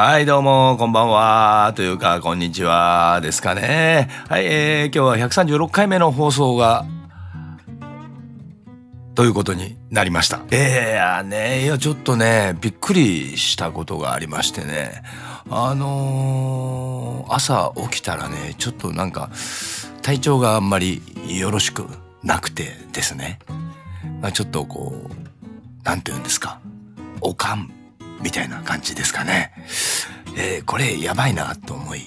はい、どうも、こんばんは、というか、こんにちは、ですかね。はい、えー、今日は136回目の放送が、ということになりました。えー、ね、いや、ちょっとね、びっくりしたことがありましてね。あのー、朝起きたらね、ちょっとなんか、体調があんまりよろしくなくてですね。まあ、ちょっとこう、なんて言うんですか。おかんみたいな感じですかね。えー、これやばいなと思い、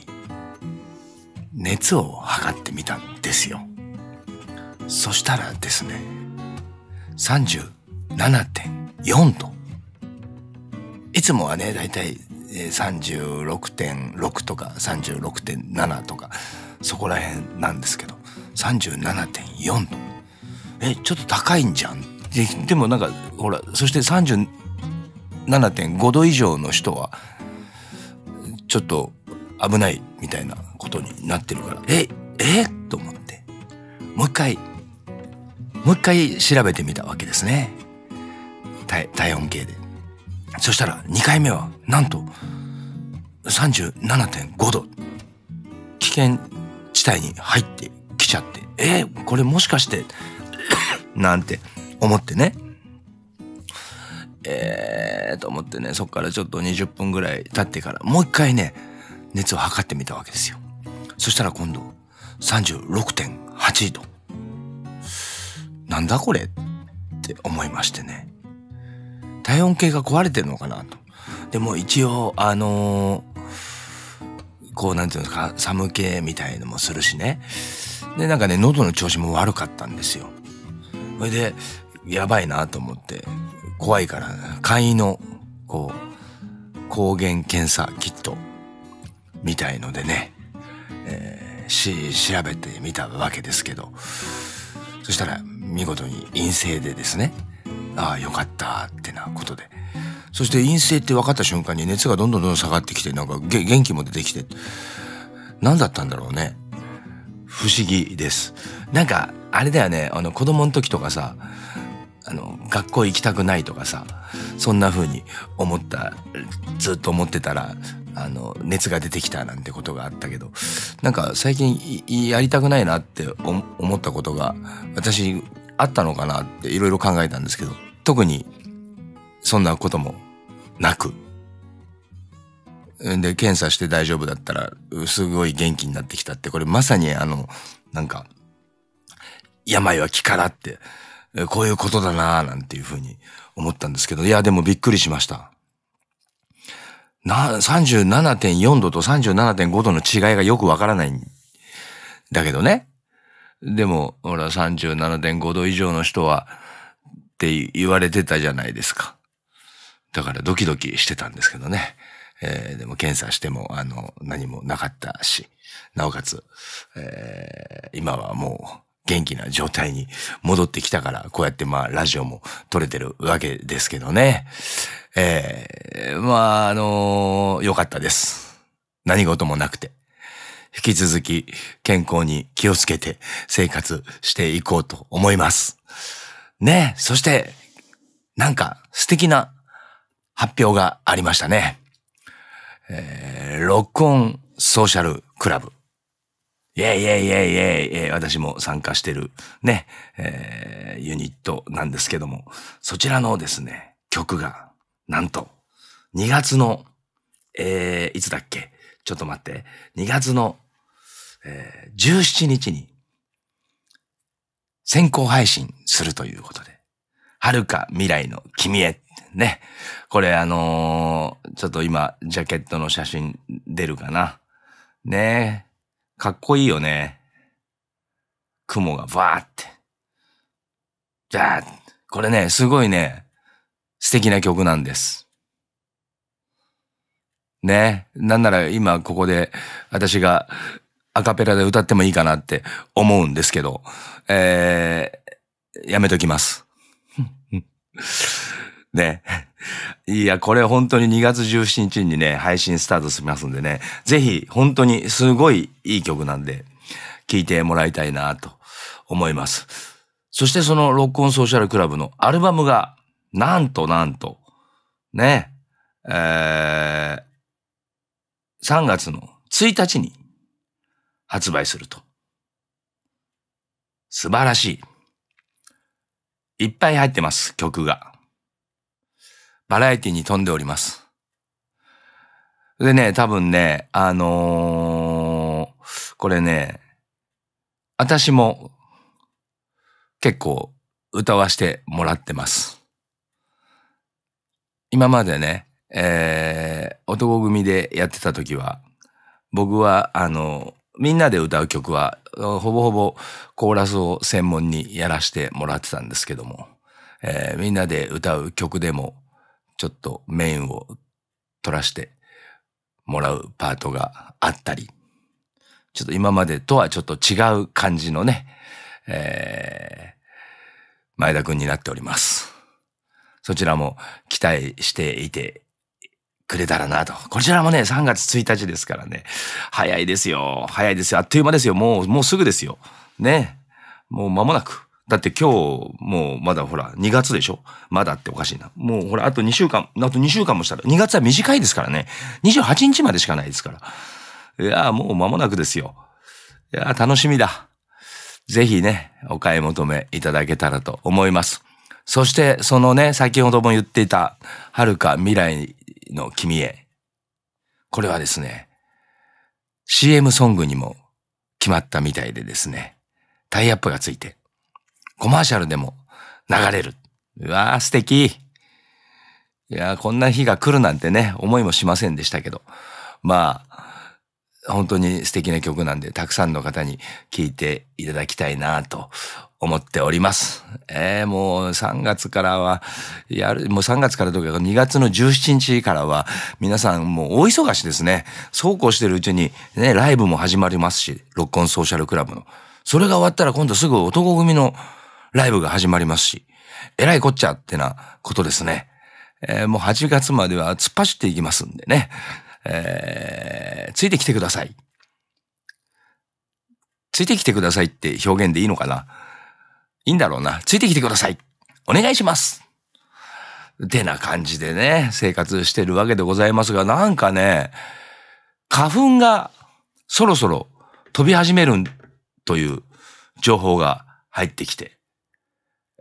熱を測ってみたんですよ。そしたらですね、37.4度。いつもはね、だいたい36.6とか36.7とか、そこら辺なんですけど、37.4度。え、ちょっと高いんじゃんでもなんかほらそして37 7.5度以上の人はちょっと危ないみたいなことになってるからええと思ってもう一回もう一回調べてみたわけですね体体温計でそしたら2回目はなんと37.5度危険地帯に入ってきちゃってえこれもしかして なんて思ってねえーと思ってね、そっからちょっと20分ぐらい経ってから、もう一回ね、熱を測ってみたわけですよ。そしたら今度、36.8度。なんだこれって思いましてね。体温計が壊れてるのかなと。でも一応、あのー、こうなんていうんですか、寒気みたいのもするしね。で、なんかね、喉の調子も悪かったんですよ。それで、やばいなと思って、怖いから、簡易の、こう、抗原検査キット、みたいのでね、えー、し、調べてみたわけですけど、そしたら、見事に陰性でですね、ああ、よかった、ってなことで。そして陰性って分かった瞬間に熱がどんどんどんどん下がってきて、なんか元気も出てきて、何だったんだろうね。不思議です。なんか、あれだよね、あの子供の時とかさ、あの、学校行きたくないとかさ、そんな風に思った、ずっと思ってたら、あの、熱が出てきたなんてことがあったけど、なんか最近やりたくないなって思ったことが、私、あったのかなっていろいろ考えたんですけど、特に、そんなこともなく。で、検査して大丈夫だったら、すごい元気になってきたって、これまさにあの、なんか、病は気からって、こういうことだなぁなんていうふうに思ったんですけど、いや、でもびっくりしました。な、37.4度と37.5度の違いがよくわからないんだけどね。でも、ほら、37.5度以上の人は、って言われてたじゃないですか。だからドキドキしてたんですけどね。えー、でも検査しても、あの、何もなかったし、なおかつ、えー、今はもう、元気な状態に戻ってきたから、こうやってまあラジオも撮れてるわけですけどね。えー、まああの良、かったです。何事もなくて。引き続き健康に気をつけて生活していこうと思います。ねそして、なんか素敵な発表がありましたね。えー、ロックオンソーシャルクラブ。イェイイェイイェイイェイイェイ私も参加してるね、えー、ユニットなんですけども、そちらのですね、曲が、なんと、2月の、えー、いつだっけちょっと待って、2月の、えー、17日に、先行配信するということで、はるか未来の君へね。これあのー、ちょっと今、ジャケットの写真出るかな。ねかっこいいよね。雲がバーって。じゃあ、これね、すごいね、素敵な曲なんです。ね。なんなら今ここで私がアカペラで歌ってもいいかなって思うんですけど、えー、やめときます。ね。いや、これ本当に2月17日にね、配信スタートしますんでね、ぜひ本当にすごいいい曲なんで、聴いてもらいたいなと思います。そしてそのロックオンソーシャルクラブのアルバムが、なんとなんと、ね、えー、3月の1日に発売すると。素晴らしい。いっぱい入ってます、曲が。バラエティに富んでおります。でね、多分ね、あのー、これね、私も結構歌わしてもらってます。今までね、えー、男組でやってた時は、僕は、あの、みんなで歌う曲は、ほぼほぼコーラスを専門にやらしてもらってたんですけども、えー、みんなで歌う曲でも、ちょっとメインを取らしてもらうパートがあったり、ちょっと今までとはちょっと違う感じのね、えー、前田くんになっております。そちらも期待していてくれたらなと。こちらもね、3月1日ですからね。早いですよ。早いですよ。あっという間ですよ。もう、もうすぐですよ。ね。もう間もなく。だって今日、もうまだほら、2月でしょまだっておかしいな。もうほら、あと2週間、あと2週間もしたら、2月は短いですからね。28日までしかないですから。いやもう間もなくですよ。いや楽しみだ。ぜひね、お買い求めいただけたらと思います。そして、そのね、先ほども言っていた、はるか未来の君へ。これはですね、CM ソングにも決まったみたいでですね、タイアップがついて、コマーシャルでも流れる。うわー、素敵。いやこんな日が来るなんてね、思いもしませんでしたけど。まあ、本当に素敵な曲なんで、たくさんの方に聴いていただきたいなと思っております。えー、もう3月からは、やる、もう3月からとか2月の17日からは、皆さんもう大忙しですね。そうこうしてるうちに、ね、ライブも始まりますし、ロッンソーシャルクラブの。それが終わったら今度すぐ男組のライブが始まりますし、えらいこっちゃってなことですね。えー、もう8月までは突っ走っていきますんでね。えー、ついてきてください。ついてきてくださいって表現でいいのかないいんだろうな。ついてきてください。お願いします。てな感じでね、生活してるわけでございますが、なんかね、花粉がそろそろ飛び始めるという情報が入ってきて、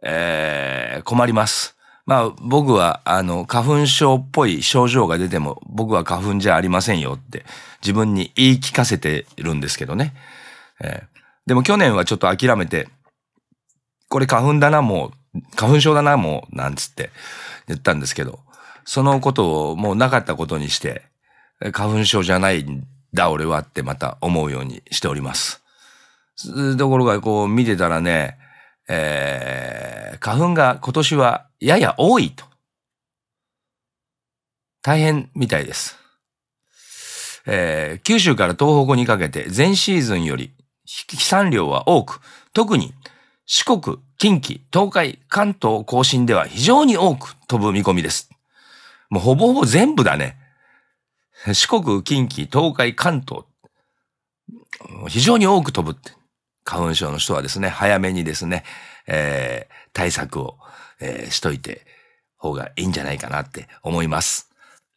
えー、困ります。まあ僕はあの花粉症っぽい症状が出ても僕は花粉じゃありませんよって自分に言い聞かせてるんですけどね。えー、でも去年はちょっと諦めて、これ花粉だなもう、花粉症だなもう、なんつって言ったんですけど、そのことをもうなかったことにして、花粉症じゃないんだ俺はってまた思うようにしております。ところがこう見てたらね、えー、花粉が今年はやや多いと。大変みたいです。えー、九州から東北にかけて前シーズンより飛散量は多く、特に四国、近畿、東海、関東甲信では非常に多く飛ぶ見込みです。もうほぼほぼ全部だね。四国、近畿、東海、関東。非常に多く飛ぶって。花粉症の人はですね、早めにですね、えー、対策を、えー、しといて方がいいんじゃないかなって思います。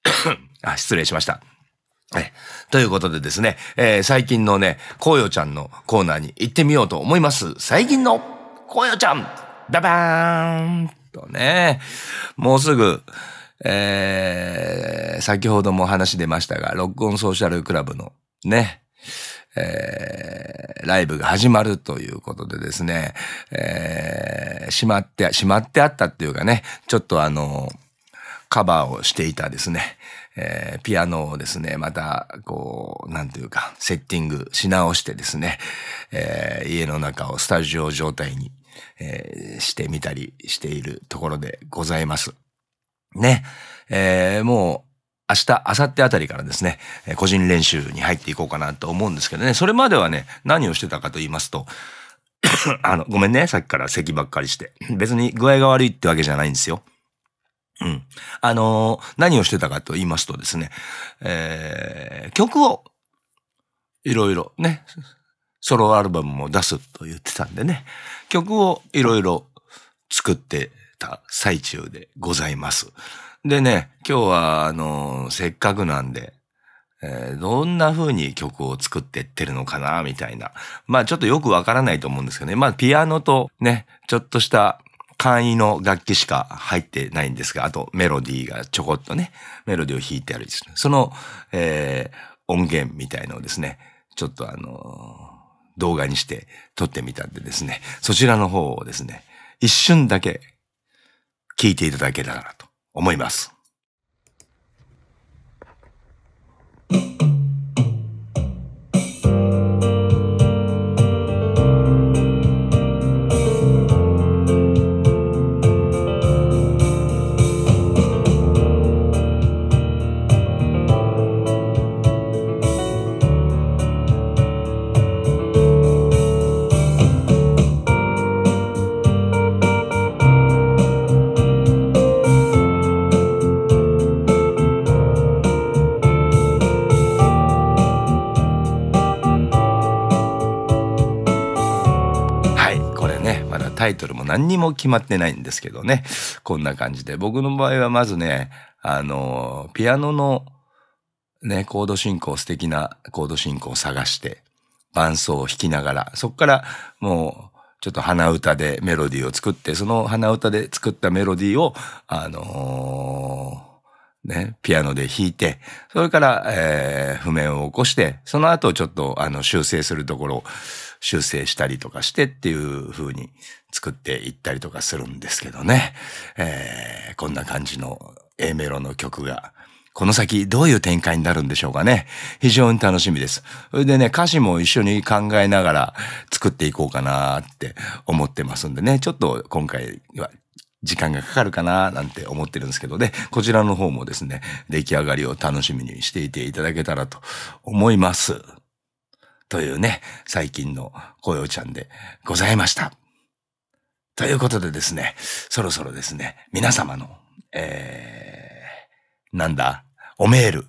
あ、失礼しました。えということでですね、えー、最近のね、こうよちゃんのコーナーに行ってみようと思います。最近のこうよちゃんババーンとね、もうすぐ、えー、先ほども話出ましたが、ロックオンソーシャルクラブのね、えー、ライブが始まるということでですね、えー、しまって、しまってあったっていうかね、ちょっとあの、カバーをしていたですね、えー、ピアノをですね、また、こう、なんていうか、セッティングし直してですね、えー、家の中をスタジオ状態に、えー、してみたりしているところでございます。ね。えー、もう、明日、明後日あたりからですね、個人練習に入っていこうかなと思うんですけどね、それまではね、何をしてたかと言いますと、あの、ごめんね、さっきから咳ばっかりして。別に具合が悪いってわけじゃないんですよ。うん。あのー、何をしてたかと言いますとですね、えー、曲を、いろいろね、ソロアルバムも出すと言ってたんでね、曲をいろいろ作ってた最中でございます。でね、今日は、あの、せっかくなんで、えー、どんな風に曲を作ってってるのかな、みたいな。まあちょっとよくわからないと思うんですけどね。まあピアノとね、ちょっとした簡易の楽器しか入ってないんですが、あとメロディーがちょこっとね、メロディーを弾いてあるですね。その、えー、音源みたいのをですね、ちょっとあのー、動画にして撮ってみたんでですね、そちらの方をですね、一瞬だけ聞いていただけたらなと思います。タイトルも何にも決まってないんですけどね。こんな感じで。僕の場合はまずね、あの、ピアノのね、コード進行、素敵なコード進行を探して、伴奏を弾きながら、そっからもう、ちょっと鼻歌でメロディーを作って、その鼻歌で作ったメロディーを、あのーね、ピアノで弾いて、それから、えー、譜面を起こして、その後ちょっと、あの、修正するところ修正したりとかしてっていう風に作っていったりとかするんですけどね。えー、こんな感じの A メロの曲がこの先どういう展開になるんでしょうかね。非常に楽しみです。それでね、歌詞も一緒に考えながら作っていこうかなって思ってますんでね、ちょっと今回は時間がかかるかななんて思ってるんですけどね、こちらの方もですね、出来上がりを楽しみにしていていただけたらと思います。というね、最近の紅葉ちゃんでございました。ということでですね、そろそろですね、皆様の、えー、なんだ、おメール、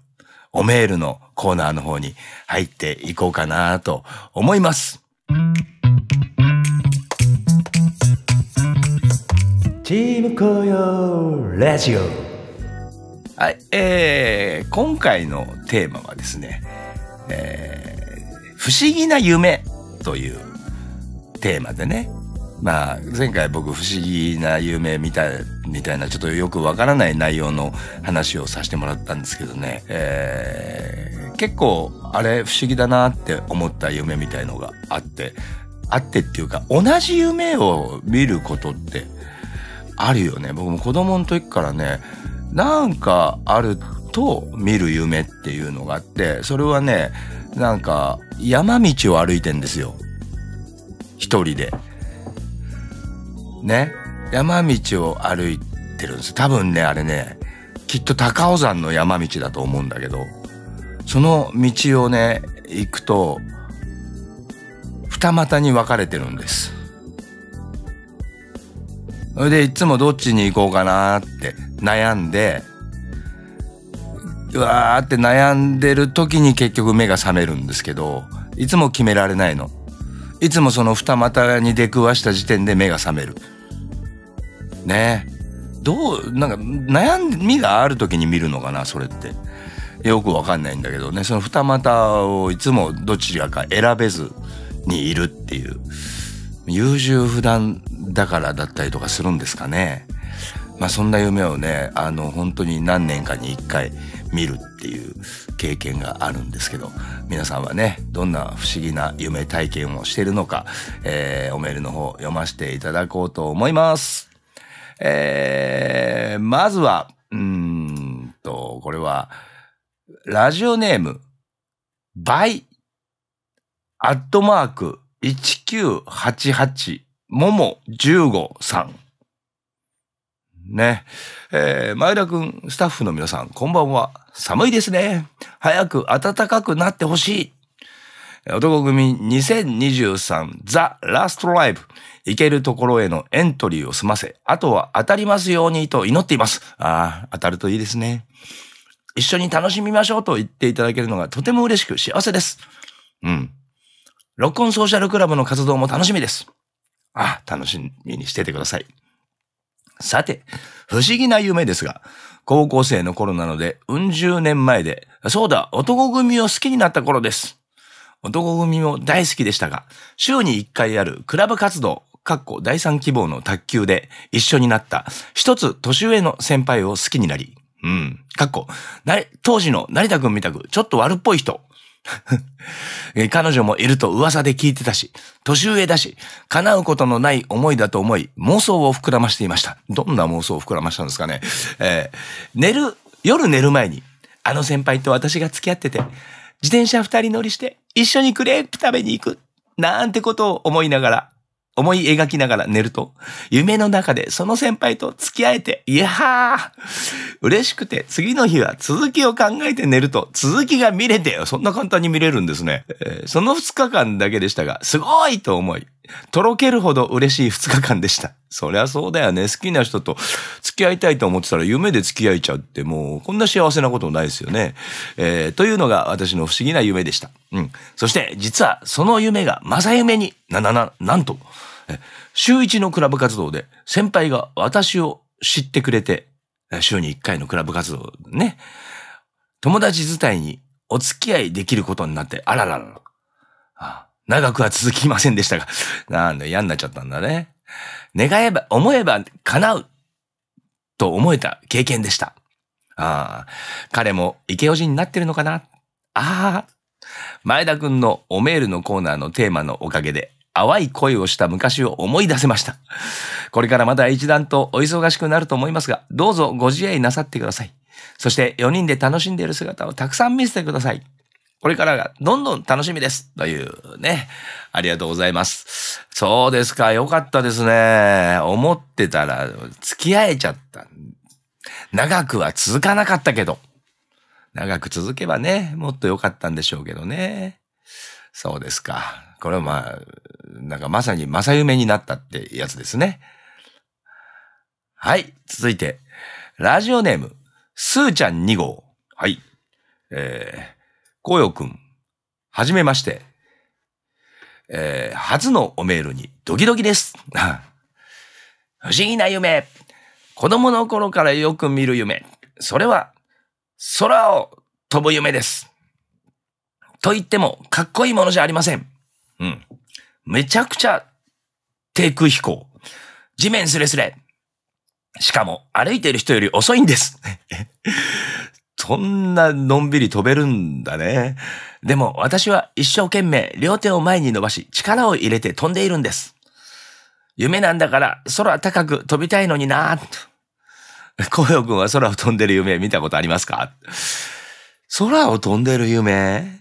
おメールのコーナーの方に入っていこうかなと思います。チーム紅葉ラジオ。はい、えー、今回のテーマはですね、えー不思議な夢というテーマでねまあ、前回僕不思議な夢みたい、みたいなちょっとよくわからない内容の話をさせてもらったんですけどね、えー、結構あれ不思議だなって思った夢みたいのがあって、あってっていうか同じ夢を見ることってあるよね。僕も子供の時からね、なんかあると見る夢っていうのがあって、それはね、なんか、山道を歩いてんですよ。一人で。ね。山道を歩いてるんです。多分ね、あれね、きっと高尾山の山道だと思うんだけど、その道をね、行くと、二股に分かれてるんです。それでいつもどっちに行こうかなって悩んで、うわーって悩んでる時に結局目が覚めるんですけどいつも決められないのいつもその二股に出くわした時点で目が覚めるねどうなんか悩みがある時に見るのかなそれってよくわかんないんだけどねその二股をいつもどちらか選べずにいるっていう優柔不断だからだったりとかするんですかねまあ、そんな夢をねあの本当に何年かに1回見るっていう経験があるんですけど皆さんはねどんな不思議な夢体験をしているのか、えー、おメールの方読ませていただこうと思います。えー、まずはうんとこれはラジオネームバイアットマーク1988もも15さん。ね。えー、前田くん、スタッフの皆さん、こんばんは。寒いですね。早く暖かくなってほしい。男組2023ザ・ラストライブ。行けるところへのエントリーを済ませ、あとは当たりますようにと祈っています。ああ、当たるといいですね。一緒に楽しみましょうと言っていただけるのがとても嬉しく幸せです。うん。ロックオンソーシャルクラブの活動も楽しみです。ああ、楽しみにしててください。さて、不思議な夢ですが、高校生の頃なので、うん十年前で、そうだ、男組を好きになった頃です。男組も大好きでしたが、週に1回あるクラブ活動、かっこ第3希望の卓球で一緒になった一つ年上の先輩を好きになり、うん、かっこ、当時の成田くんみたくちょっと悪っぽい人、彼女もいると噂で聞いてたし、年上だし、叶うことのない思いだと思い、妄想を膨らましていました。どんな妄想を膨らましたんですかね。えー、寝る、夜寝る前に、あの先輩と私が付き合ってて、自転車二人乗りして、一緒にクレープ食べに行く、なんてことを思いながら、思い描きながら寝ると、夢の中でその先輩と付き合えて、いやー、嬉しくて、次の日は続きを考えて寝ると、続きが見れて、そんな簡単に見れるんですね。えー、その2日間だけでしたが、すごいと思い、とろけるほど嬉しい2日間でした。そりゃそうだよね。好きな人と付き合いたいと思ってたら夢で付き合えちゃうってもうこんな幸せなことないですよね。えー、というのが私の不思議な夢でした。うん。そして実はその夢が正夢に、な、な、な、なんと、週1のクラブ活動で先輩が私を知ってくれて、週に1回のクラブ活動ね、友達自体にお付き合いできることになって、あらららら。ああ長くは続きませんでしたが、なんだ、嫌になっちゃったんだね。願えば、思えば叶うと思えた経験でした。ああ、彼もイケオジになってるのかなああ、前田くんのおメールのコーナーのテーマのおかげで、淡い恋をした昔を思い出せました。これからまた一段とお忙しくなると思いますが、どうぞご自愛なさってください。そして4人で楽しんでいる姿をたくさん見せてください。これからがどんどん楽しみです。というね。ありがとうございます。そうですか。よかったですね。思ってたら付き合えちゃった。長くは続かなかったけど。長く続けばね、もっと良かったんでしょうけどね。そうですか。これはまあ、なんかまさに正夢になったってやつですね。はい。続いて、ラジオネーム、すーちゃん2号。はい。えー、こうよくん、はじめまして。えー、初のおメールにドキドキです。不思議な夢。子供の頃からよく見る夢。それは、空を飛ぶ夢です。と言っても、かっこいいものじゃありません。うん。めちゃくちゃ、低空飛行。地面すれすれ。しかも、歩いている人より遅いんです。そんなのんびり飛べるんだね。でも私は一生懸命両手を前に伸ばし力を入れて飛んでいるんです。夢なんだから空高く飛びたいのにな紅葉くんは空を飛んでる夢見たことありますか空を飛んでる夢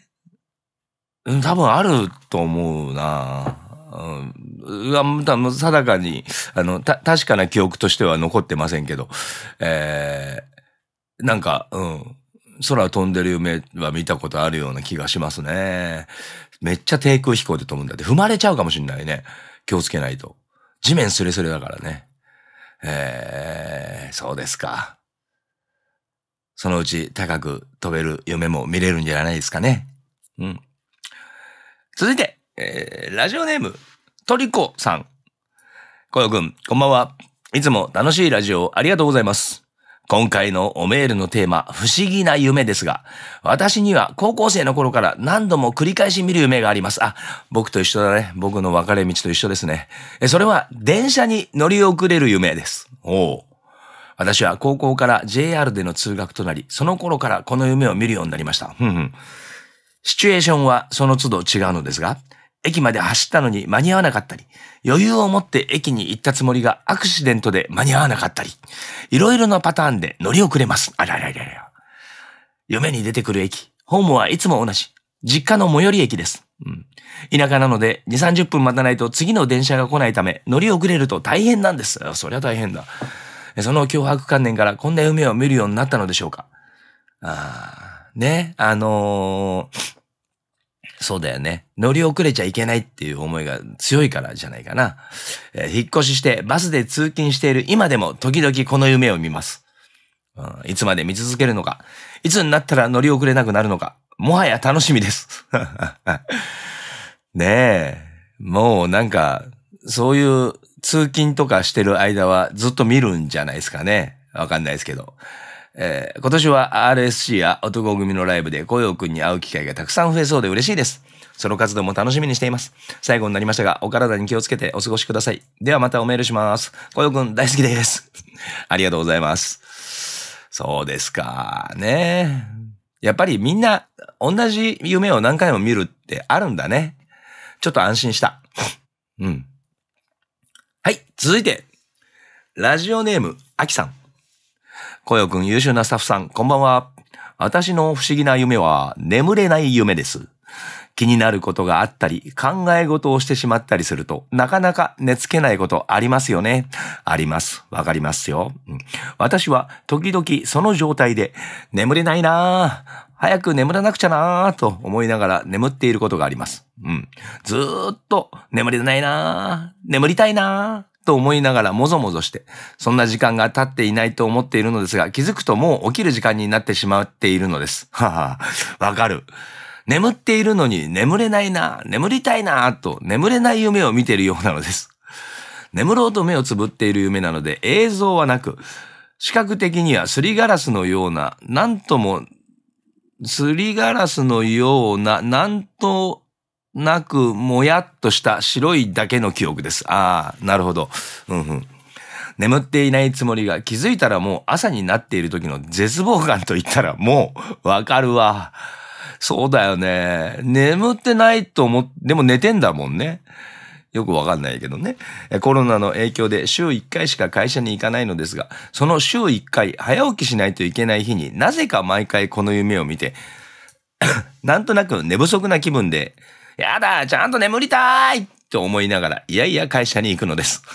多分あると思うなうん、た。もう定かに、あの、た、確かな記憶としては残ってませんけど、えなんか、うん。空飛んでる夢は見たことあるような気がしますね。めっちゃ低空飛行で飛ぶんだって。踏まれちゃうかもしんないね。気をつけないと。地面スレスレだからね。えー、そうですか。そのうち高く飛べる夢も見れるんじゃないですかね。うん。続いて、えー、ラジオネーム、トリコさん。コヨくん、こんばんは。いつも楽しいラジオありがとうございます。今回のおメールのテーマ、不思議な夢ですが、私には高校生の頃から何度も繰り返し見る夢があります。あ、僕と一緒だね。僕の分かれ道と一緒ですね。それは電車に乗り遅れる夢です。おお。私は高校から JR での通学となり、その頃からこの夢を見るようになりました。ふんふん。シチュエーションはその都度違うのですが、駅まで走ったのに間に合わなかったり、余裕を持って駅に行ったつもりがアクシデントで間に合わなかったり、いろいろなパターンで乗り遅れます。あらららら。夢に出てくる駅、ホームはいつも同じ。実家の最寄り駅です。うん、田舎なので2、30分待たないと次の電車が来ないため乗り遅れると大変なんです。そりゃ大変だ。その脅迫観念からこんな夢を見るようになったのでしょうか。あね、あのーそうだよね。乗り遅れちゃいけないっていう思いが強いからじゃないかな。えー、引っ越ししてバスで通勤している今でも時々この夢を見ます、うん。いつまで見続けるのか。いつになったら乗り遅れなくなるのか。もはや楽しみです。ねえ。もうなんか、そういう通勤とかしてる間はずっと見るんじゃないですかね。わかんないですけど。えー、今年は RSC や男組のライブで紅葉くんに会う機会がたくさん増えそうで嬉しいです。ソロ活動も楽しみにしています。最後になりましたが、お体に気をつけてお過ごしください。ではまたおメールします。紅葉くん大好きです。ありがとうございます。そうですか。ねやっぱりみんな同じ夢を何回も見るってあるんだね。ちょっと安心した。うん。はい、続いて、ラジオネーム、あきさん。こよくん優秀なスタッフさん、こんばんは。私の不思議な夢は眠れない夢です。気になることがあったり、考え事をしてしまったりすると、なかなか寝つけないことありますよね。あります。わかりますよ。うん、私は時々その状態で、眠れないなぁ。早く眠らなくちゃなぁと思いながら眠っていることがあります。うん。ずーっと眠れないなぁ。眠りたいなぁ。と思いながらもぞもぞして、そんな時間が経っていないと思っているのですが、気づくともう起きる時間になってしまっているのです。はは、わかる。眠っているのに眠れないな、眠りたいな、と眠れない夢を見ているようなのです。眠ろうと目をつぶっている夢なので映像はなく、視覚的にはすりガラスのような、なんとも、すりガラスのような、なんとなくもやっとした白いだけの記憶です。ああ、なるほど。うんうん。眠っていないつもりが気づいたらもう朝になっている時の絶望感と言ったらもうわかるわ。そうだよね。眠ってないと思っ、でも寝てんだもんね。よくわかんないけどね。コロナの影響で週1回しか会社に行かないのですが、その週1回早起きしないといけない日になぜか毎回この夢を見て、なんとなく寝不足な気分でやだ、ちゃんと眠りたいと思いながら、いやいや会社に行くのです。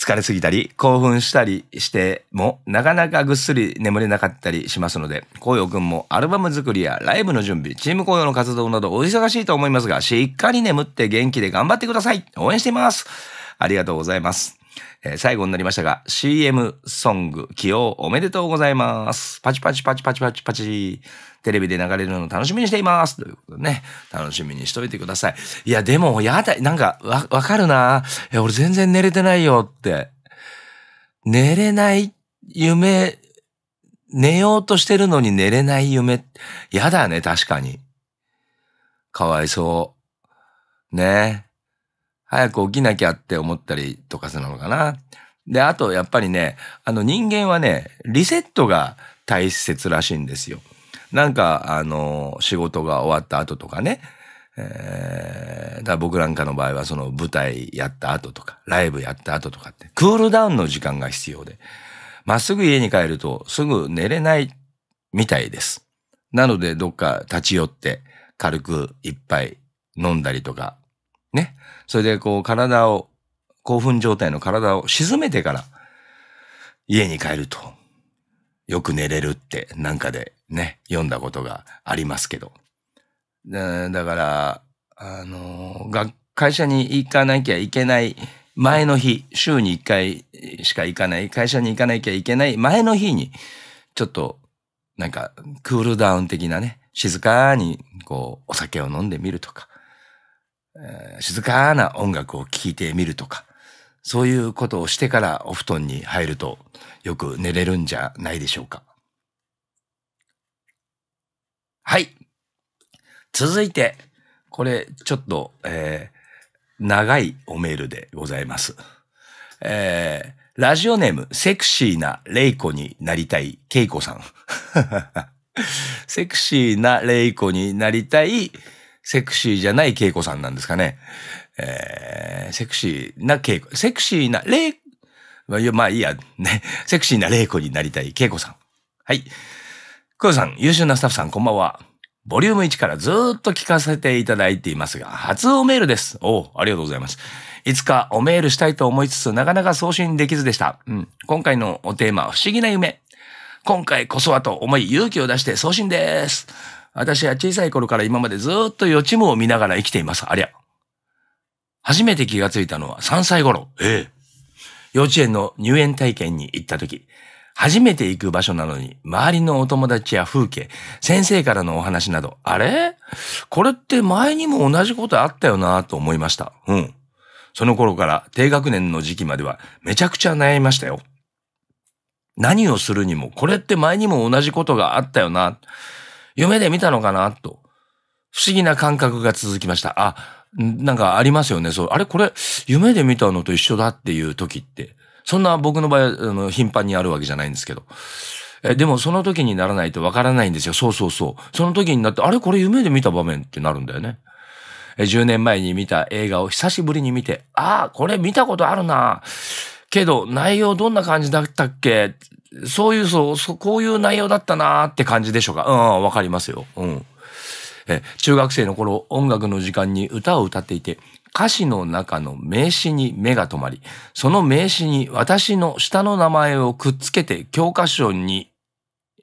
疲れすぎたり、興奮したりしても、なかなかぐっすり眠れなかったりしますので、紅葉くんもアルバム作りやライブの準備、チーム紅葉の活動などお忙しいと思いますが、しっかり眠って元気で頑張ってください応援していますありがとうございます。えー、最後になりましたが、CM ソング起用おめでとうございます。パチパチパチパチパチパチ。テレビで流れるの楽しみにしています。ということでね、楽しみにしといてください。いや、でも、やだ、なんか、わ、わかるな。え、俺全然寝れてないよって。寝れない夢、寝ようとしてるのに寝れない夢、やだね、確かに。かわいそう。ね。早く起きなきゃって思ったりとかするのかな。で、あとやっぱりね、あの人間はね、リセットが大切らしいんですよ。なんか、あの、仕事が終わった後とかね、えー、だ僕なんかの場合はその舞台やった後とか、ライブやった後とかって、クールダウンの時間が必要で、まっすぐ家に帰るとすぐ寝れないみたいです。なのでどっか立ち寄って軽く一杯飲んだりとかね。それでこう体を、興奮状態の体を沈めてから家に帰ると、よく寝れるってなんかでね、読んだことがありますけど。だから、あの、が、会社に行かなきゃいけない前の日、週に一回しか行かない、会社に行かなきゃいけない前の日に、ちょっと、なんか、クールダウン的なね、静かに、こう、お酒を飲んでみるとか、静かな音楽を聴いてみるとか、そういうことをしてからお布団に入るとよく寝れるんじゃないでしょうか。はい。続いて、これちょっと、えー、長いおメールでございます。えー、ラジオネーム、セクシーなレイコになりたい、ケイコさん。セクシーなレイコになりたい、セクシーじゃない恵子さんなんですかね。えー、セクシーな恵子、セクシーな、れまあ、いいや、ね。セクシーな玲子になりたい恵子さん。はい。黒さん、優秀なスタッフさん、こんばんは。ボリューム1からずっと聞かせていただいていますが、初おメールです。おありがとうございます。いつかおメールしたいと思いつつ、なかなか送信できずでした。うん。今回のおテーマは不思議な夢。今回こそはと思い勇気を出して送信です。私は小さい頃から今までずっと予知夢を見ながら生きています。ありゃ。初めて気がついたのは3歳頃。ええ。幼稚園の入園体験に行った時、初めて行く場所なのに、周りのお友達や風景、先生からのお話など、あれこれって前にも同じことあったよなと思いました。うん。その頃から低学年の時期まではめちゃくちゃ悩みましたよ。何をするにも、これって前にも同じことがあったよな。夢で見たのかなと、不思議な感覚が続きました。あ、なんかありますよね。そう、あれこれ、夢で見たのと一緒だっていう時って、そんな僕の場合、あの、頻繁にあるわけじゃないんですけど。え、でもその時にならないとわからないんですよ。そうそうそう。その時になって、あれこれ夢で見た場面ってなるんだよね。え、10年前に見た映画を久しぶりに見て、ああ、これ見たことあるな。けど内容どんな感じだったっけそういう、そう、そこういう内容だったなーって感じでしょうか。うん、わかりますよ。うん。え、中学生の頃、音楽の時間に歌を歌っていて、歌詞の中の名詞に目が止まり、その名詞に私の下の名前をくっつけて教科書に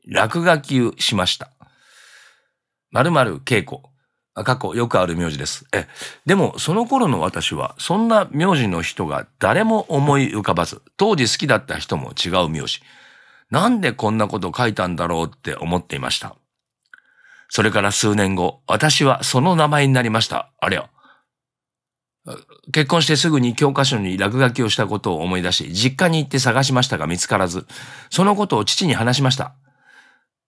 落書きしました。〇〇稽古。過去よくある名字です。え、でもその頃の私はそんな名字の人が誰も思い浮かばず、当時好きだった人も違う名字。なんでこんなこと書いたんだろうって思っていました。それから数年後、私はその名前になりました。あれよ。結婚してすぐに教科書に落書きをしたことを思い出し、実家に行って探しましたが見つからず、そのことを父に話しました。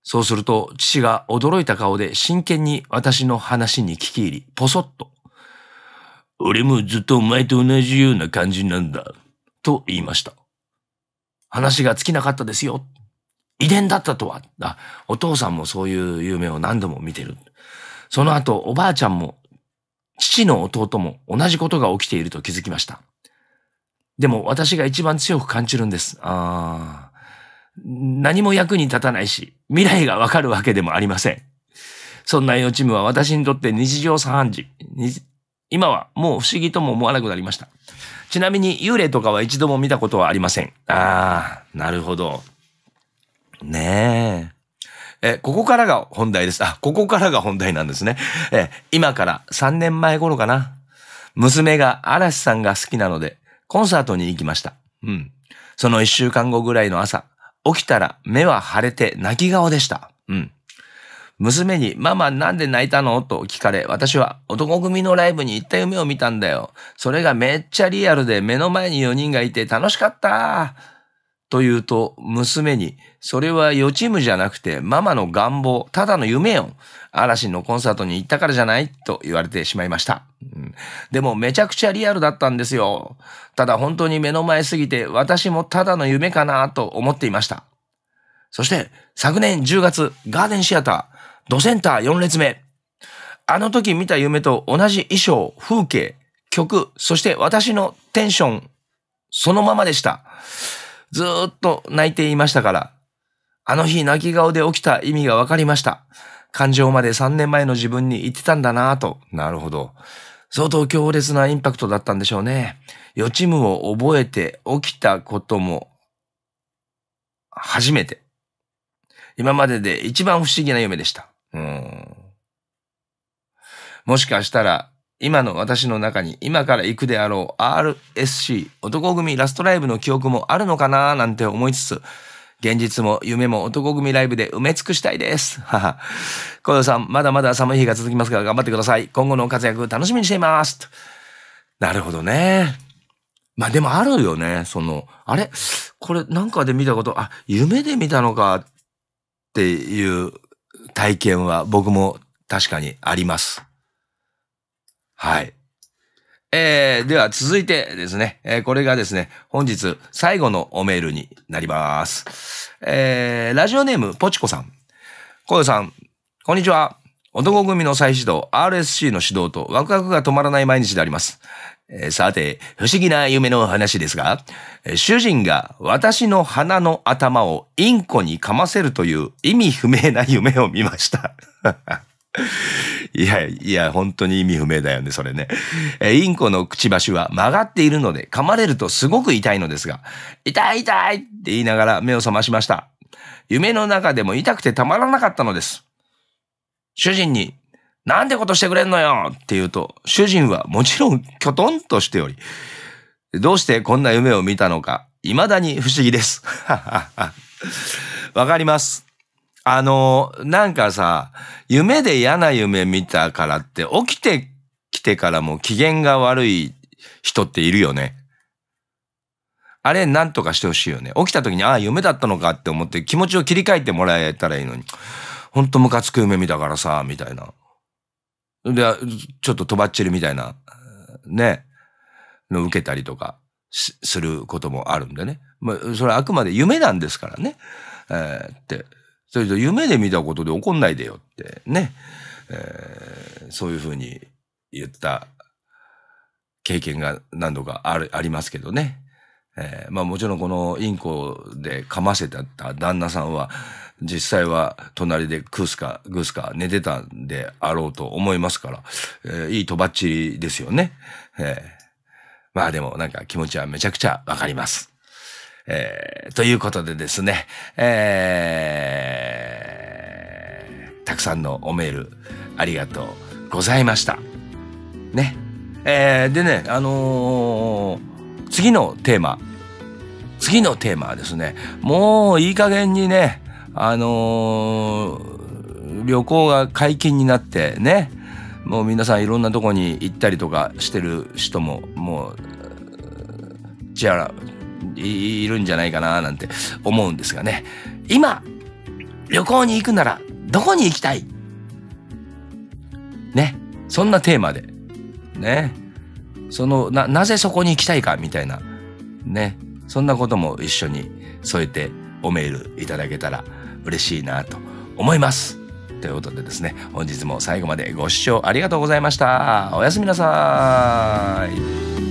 そうすると、父が驚いた顔で真剣に私の話に聞き入り、ポソッと、俺もずっとお前と同じような感じなんだ、と言いました。話が尽きなかったですよ。遺伝だったとは。あ、お父さんもそういう夢を何度も見てる。その後、おばあちゃんも、父の弟も同じことが起きていると気づきました。でも私が一番強く感じるんです。ああ。何も役に立たないし、未来がわかるわけでもありません。そんな予知夢は私にとって日常茶飯事。今はもう不思議とも思わなくなりました。ちなみに幽霊とかは一度も見たことはありません。ああ、なるほど。ねえ。え、ここからが本題です。あ、ここからが本題なんですね。え、今から3年前頃かな。娘が嵐さんが好きなので、コンサートに行きました。うん。その1週間後ぐらいの朝、起きたら目は腫れて泣き顔でした。うん。娘に、ママなんで泣いたのと聞かれ、私は男組のライブに行った夢を見たんだよ。それがめっちゃリアルで目の前に4人がいて楽しかった。と言うと、娘に、それは予知夢じゃなくて、ママの願望、ただの夢よ。嵐のコンサートに行ったからじゃないと言われてしまいました、うん。でもめちゃくちゃリアルだったんですよ。ただ本当に目の前すぎて、私もただの夢かなと思っていました。そして、昨年10月、ガーデンシアター、ドセンター4列目。あの時見た夢と同じ衣装、風景、曲、そして私のテンション、そのままでした。ずっと泣いていましたから、あの日泣き顔で起きた意味がわかりました。感情まで3年前の自分に言ってたんだなぁと。なるほど。相当強烈なインパクトだったんでしょうね。予知夢を覚えて起きたことも初めて。今までで一番不思議な夢でした。うん。もしかしたら今の私の中に今から行くであろう RSC 男組ラストライブの記憶もあるのかななんて思いつつ、現実も夢も男組ライブで埋め尽くしたいです。はは。小田さん、まだまだ寒い日が続きますから頑張ってください。今後の活躍楽しみにしています。なるほどね。まあでもあるよね。その、あれこれなんかで見たこと、あ、夢で見たのかっていう体験は僕も確かにあります。はい。えー、では続いてですね、えー、これがですね、本日最後のおメールになります。えー、ラジオネーム、ポチコさん。コヨさん、こんにちは。男組の再始動、RSC の指導とワクワクが止まらない毎日であります。えー、さて、不思議な夢の話ですが、え主人が私の鼻の頭をインコに噛ませるという意味不明な夢を見ました。いや、いや、本当に意味不明だよね、それね。えインコのくちばしは曲がっているので、噛まれるとすごく痛いのですが、痛い痛いって言いながら目を覚ましました。夢の中でも痛くてたまらなかったのです。主人に、なんてことしてくれんのよって言うと、主人はもちろんきょとんとしており、どうしてこんな夢を見たのか、未だに不思議です。わかります。あの、なんかさ、夢で嫌な夢見たからって、起きてきてからも機嫌が悪い人っているよね。あれ、なんとかしてほしいよね。起きた時に、ああ、夢だったのかって思って気持ちを切り替えてもらえたらいいのに。ほんとムカつく夢見たからさ、みたいな。で、ちょっととばっちりみたいな、ね、の受けたりとかすることもあるんでね。まあ、それはあくまで夢なんですからね。えー、ってそれと夢で見たことで怒んないでよってね、えー、そういうふうに言った経験が何度かあるありますけどね。えー、まあもちろんこのインコで噛ませてた旦那さんは実際は隣でクスかグスか寝てたんであろうと思いますから、えー、いいとばっちりですよね。えー、まあでもなんか気持ちはめちゃくちゃわかります。えー、ということでですね、えー、たくさんのおメール、ありがとうございました。ね。えー、でね、あのー、次のテーマ、次のテーマはですね、もういい加減にね、あのー、旅行が解禁になってね、もう皆さんいろんなとこに行ったりとかしてる人も、もう、ちら、いるんじゃないかななんて思うんですがね。今、旅行に行くならどこに行きたいね。そんなテーマで。ね。その、な、なぜそこに行きたいかみたいな。ね。そんなことも一緒に添えておメールいただけたら嬉しいなと思います。ということでですね、本日も最後までご視聴ありがとうございました。おやすみなさい。